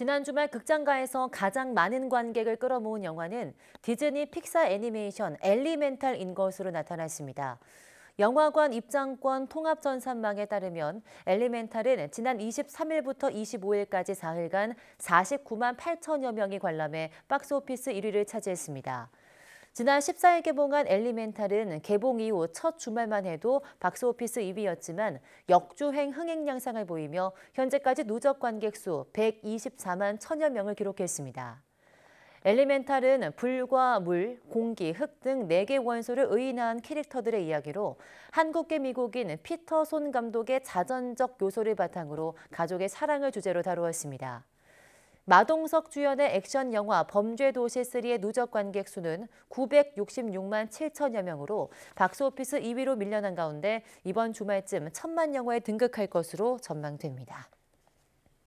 지난 주말 극장가에서 가장 많은 관객을 끌어모은 영화는 디즈니 픽사 애니메이션 엘리멘탈인 것으로 나타났습니다. 영화관 입장권 통합전산망에 따르면 엘리멘탈은 지난 23일부터 25일까지 4일간 49만 8천여 명이 관람해 박스오피스 1위를 차지했습니다. 지난 14일 개봉한 엘리멘탈은 개봉 이후 첫 주말만 해도 박스오피스 2위였지만 역주행 흥행 양상을 보이며 현재까지 누적 관객 수 124만 천여 명을 기록했습니다. 엘리멘탈은 불과 물, 공기, 흙 등 4개 원소를 의인한 캐릭터들의 이야기로 한국계 미국인 피터 손 감독의 자전적 요소를 바탕으로 가족의 사랑을 주제로 다루었습니다. 마동석 주연의 액션 영화 범죄도시 3의 누적 관객 수는 966만 7천여 명으로 박스오피스 2위로 밀려난 가운데 이번 주말쯤 천만 영화에 등극할 것으로 전망됩니다.